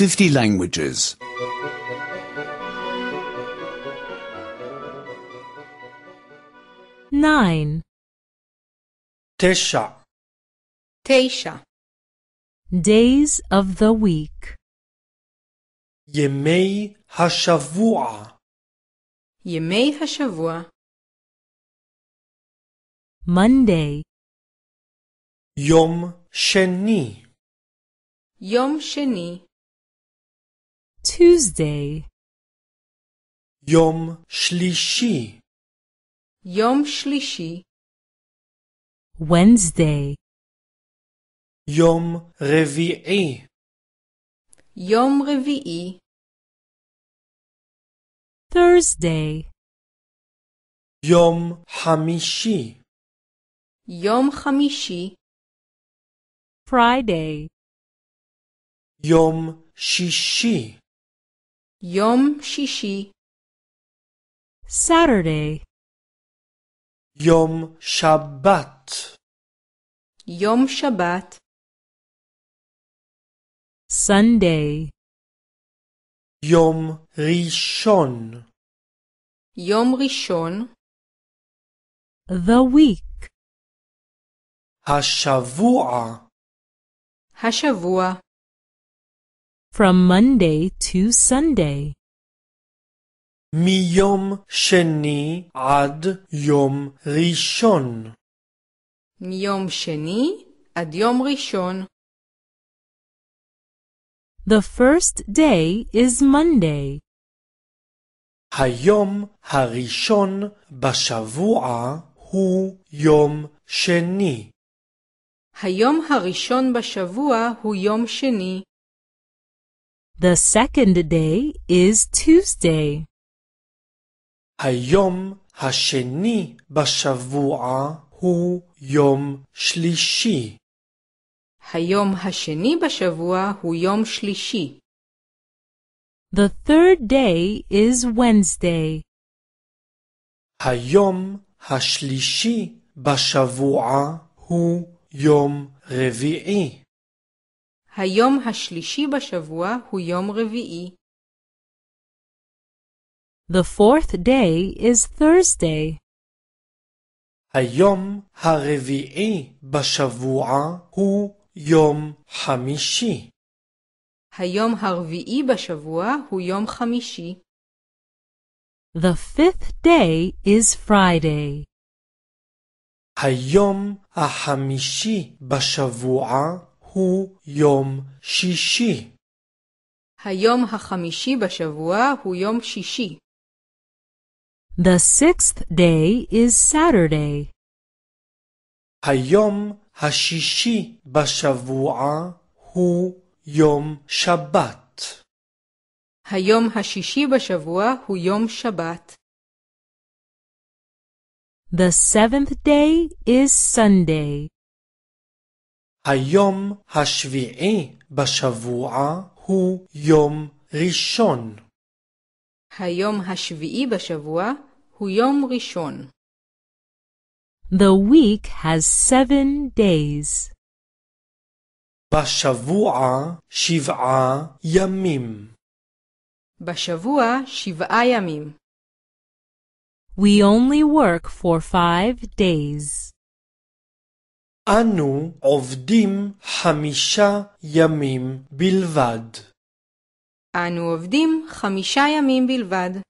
50 languages. 9 تسعة تسعة Days of the week ימי השבוע ימי השבוע Monday Yom שני Yom שני Tuesday Yom Shlishi Yom Shlishi Wednesday Yom Revi'i Yom Revi'i Thursday Yom Hamishi Yom Hamishi Friday Yom Shishi Yom Shishi Saturday Yom Shabbat Yom Shabbat Sunday Yom Rishon Yom Rishon The week Hashavua Hashavua from Monday to Sunday. Mi yom sheni ad yom rishon. Mi yom sheni ad yom rishon. The first day is Monday. Hayom harishon bashavua hu yom sheni. Hayom harishon bashavua hu yom sheni. The second day is Tuesday. היום השני בשבוע הוא יום שלישי. היום השני בשבוע הוא יום שלישי. The third day is Wednesday. היום השלישי בשבוע הוא יום רביעי. היום השלישי בשבוע הוא יום רביעי. The fourth day is Thursday. היום הרביעי בשבוע הוא יום חמישי. היום הרביעי בשבוע הוא יום חמישי. The fifth day is Friday. היום החמישי בשבוע הוא יום שישי. היום החמישי בשבוע הוא יום שישי. The sixth day is Saturday. היום השישי בשבוע הוא יום שבת. היום השישי בשבוע הוא יום שבת. The seventh day is Sunday. היום השביעי בשבוע הוא יום ראשון. היום השביעי בשבוע הוא יום ראשון. The week has seven days. בשבוע שבעה ימים. בשבוע שבעה ימים. We only work for five days. אנו עובדים חמישה ימים בלבד. אנו עובדים חמישה ימים בלבד.